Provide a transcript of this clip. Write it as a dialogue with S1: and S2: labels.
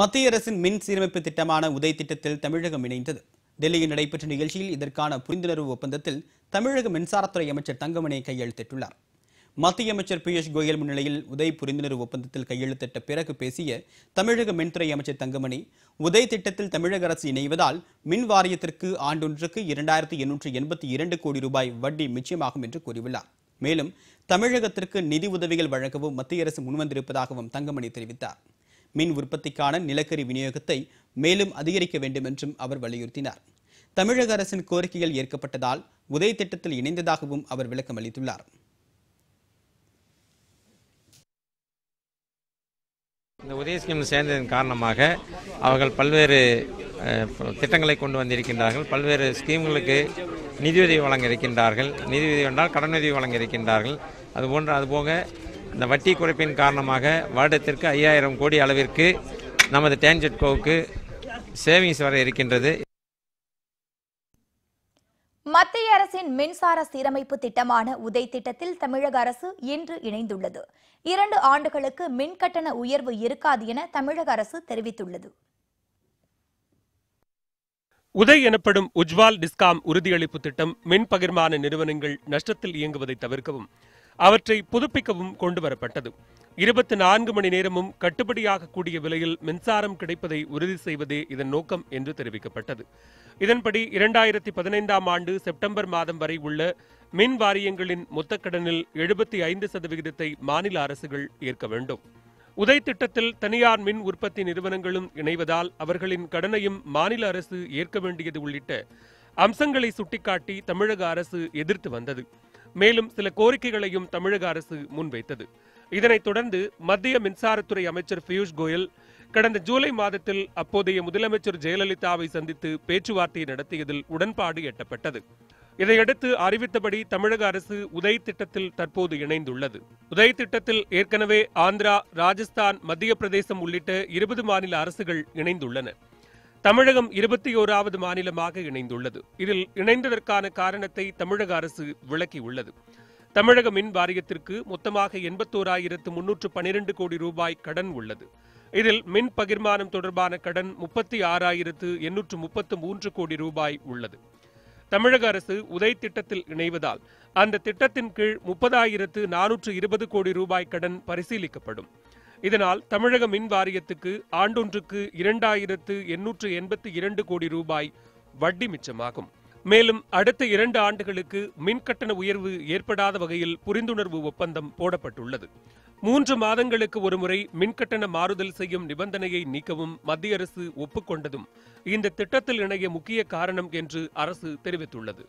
S1: மத்திய அரசின் மின் சீரமைப்பு திட்டமான உதை திட்டத்தில் தமிழகம் இணைந்தது டெல்லியில் நடைபெற்ற நிகழ்ச்சியில் இதற்கான புரிந்துணர்வு ஒப்பந்தத்தில் தமிழக மின்சாரத்துறை அமைச்சர் தங்கமணி கையெழுத்திட்டுள்ளார் மத்திய அமைச்சர் பியூஷ் கோயல் முன்னிலையில் உதய் புரிந்துணர்வு ஒப்பந்தத்தில் கையெழுத்திட்ட பிறகு பேசிய தமிழக மின்துறை அமைச்சர் தங்கமணி உதய் திட்டத்தில் தமிழக அரசு இணைவதால் மின் வாரியத்திற்கு ஆண்டொன்றுக்கு இரண்டாயிரத்தி எண்ணூற்று எண்பத்தி இரண்டு கோடி ரூபாய் வட்டி மிச்சமாகும் என்று கூறியுள்ளார் மேலும் தமிழகத்திற்கு நிதி உதவிகள் வழங்கவும் மத்திய அரசு முன்வந்திருப்பதாகவும் தங்கமணி தெரிவித்தார் மின் உற்பத்திக்கான நிலக்கரி விநியோகத்தை மேலும் அதிகரிக்க வேண்டும் என்றும் அவர் வலியுறுத்தினார் தமிழக அரசின் கோரிக்கைகள் ஏற்கப்பட்டதால் உதய திட்டத்தில் இணைந்ததாகவும் அவர் விளக்கம் அளித்துள்ளார்
S2: இந்த உதய ஸ்கீம் சேர்ந்ததன் காரணமாக அவர்கள் பல்வேறு திட்டங்களை கொண்டு வந்திருக்கின்றார்கள் பல்வேறு ஸ்கீம்களுக்கு நிதியுதவி வழங்க இருக்கின்றார்கள் நிதியுதவி என்றால் கடனுதவி வழங்க இருக்கின்றார்கள் அதுபோன்ற அதுபோக இந்த வட்டி குறைப்பின் காரணமாக வருடத்திற்கு ஐயாயிரம் கோடி அளவிற்கு நமது கோவுக்கு சேவிங்ஸ் வர இருக்கின்றது
S3: மத்திய அரசின் மின்சார சீரமைப்பு திட்டமான உதய் திட்டத்தில் தமிழக அரசு இன்று இணைந்துள்ளது இரண்டு ஆண்டுகளுக்கு மின்கட்டண உயர்வு இருக்காது என தமிழக அரசு தெரிவித்துள்ளது
S4: உதய் எனப்படும் உஜ்வால் டிஸ்காம் உறுதியளிப்பு திட்டம் மின் பகிர்மான நிறுவனங்கள் நஷ்டத்தில் இயங்குவதை தவிர்க்கவும் அவற்றை புதுப்பிக்கவும் கொண்டுவரப்பட்டது இருபத்தி நான்கு மணி நேரமும் கட்டுப்படியாக கூடிய விலையில் மின்சாரம் கிடைப்பதை உறுதி செய்வதே இதன் நோக்கம் என்று தெரிவிக்கப்பட்டது இதன்படி இரண்டாயிரத்தி பதினைந்தாம் ஆண்டு செப்டம்பர் மாதம் வரை உள்ள மின் வாரியங்களின் மொத்த கடனில் எழுபத்தி ஐந்து சதவிகிதத்தை மாநில அரசுகள் ஏற்க வேண்டும் உதய் திட்டத்தில் தனியார் மின் உற்பத்தி நிறுவனங்களும் இணைவதால் அவர்களின் கடனையும் மாநில அரசு ஏற்க வேண்டியது உள்ளிட்ட அம்சங்களை சுட்டிக்காட்டி தமிழக அரசு எதிர்த்து வந்தது மேலும் சில கோரிக்கைகளையும் தமிழக அரசு முன்வைத்தது இதனைத் தொடர்ந்து மத்திய மின்சாரத்துறை அமைச்சர் பியூஷ் கோயல் கடந்த ஜூலை மாதத்தில் அப்போதைய முதலமைச்சர் ஜெயலலிதாவை சந்தித்து பேச்சுவார்த்தை நடத்தியதில் உடன்பாடு எட்டப்பட்டது இதையடுத்து அறிவித்தபடி தமிழக அரசு உதய் திட்டத்தில் தற்போது இணைந்துள்ளது உதய் திட்டத்தில் ஏற்கனவே ஆந்திரா ராஜஸ்தான் மத்திய பிரதேசம் உள்ளிட்ட இருபது மாநில அரசுகள் இணைந்துள்ளன தமிழகம் இருபத்தி ஓராவது மாநிலமாக இணைந்துள்ளது இதில் இணைந்ததற்கான காரணத்தை தமிழக அரசு விளக்கியுள்ளது தமிழக மின் வாரியத்திற்கு மொத்தமாக எண்பத்தோராயிரத்து முன்னூற்று பனிரெண்டு கோடி ரூபாய் கடன் உள்ளது இதில் மின் பகிர்மானம் தொடர்பான கடன் முப்பத்தி ஆறாயிரத்து எண்ணூற்று முப்பத்து மூன்று கோடி ரூபாய் உள்ளது தமிழக அரசு உதய் திட்டத்தில் இணைவதால் அந்த திட்டத்தின் கீழ் முப்பதாயிரத்து நானூற்று இருபது கோடி ரூபாய் கடன் பரிசீலிக்கப்படும் இதனால் தமிழக மின் வாரியத்துக்கு ஆண்டொன்றுக்கு இரண்டாயிரத்து எண்ணூற்று எண்பத்தி இரண்டு கோடி ரூபாய் வட்டி மிச்சமாகும் மேலும் அடுத்த இரண்டு ஆண்டுகளுக்கு மின் கட்டண உயர்வு ஏற்படாத வகையில் புரிந்துணர்வு ஒப்பந்தம் போடப்பட்டுள்ளது மூன்று மாதங்களுக்கு ஒருமுறை மின்கட்டண மாறுதல் செய்யும் நிபந்தனையை நீக்கவும் மத்திய அரசு ஒப்புக்கொண்டதும் இந்த திட்டத்தில் இணைய முக்கிய காரணம் என்று அரசு தெரிவித்துள்ளது